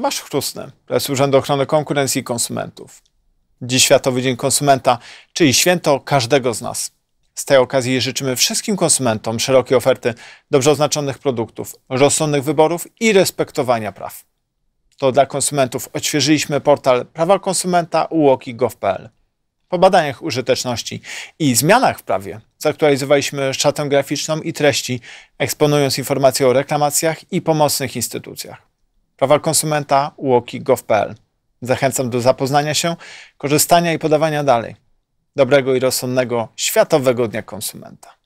Tomasz Chrustny, prezes Urzędu Ochrony Konkurencji i Konsumentów. Dziś Światowy Dzień Konsumenta, czyli święto każdego z nas. Z tej okazji życzymy wszystkim konsumentom szerokiej oferty dobrze oznaczonych produktów, rozsądnych wyborów i respektowania praw. To dla konsumentów odświeżyliśmy portal prawa konsumenta ułoki.gov.pl. Po badaniach użyteczności i zmianach w prawie zaktualizowaliśmy szatę graficzną i treści, eksponując informacje o reklamacjach i pomocnych instytucjach prawa konsumenta UOKiK.gov.pl. Zachęcam do zapoznania się, korzystania i podawania dalej. Dobrego i rozsądnego Światowego Dnia Konsumenta.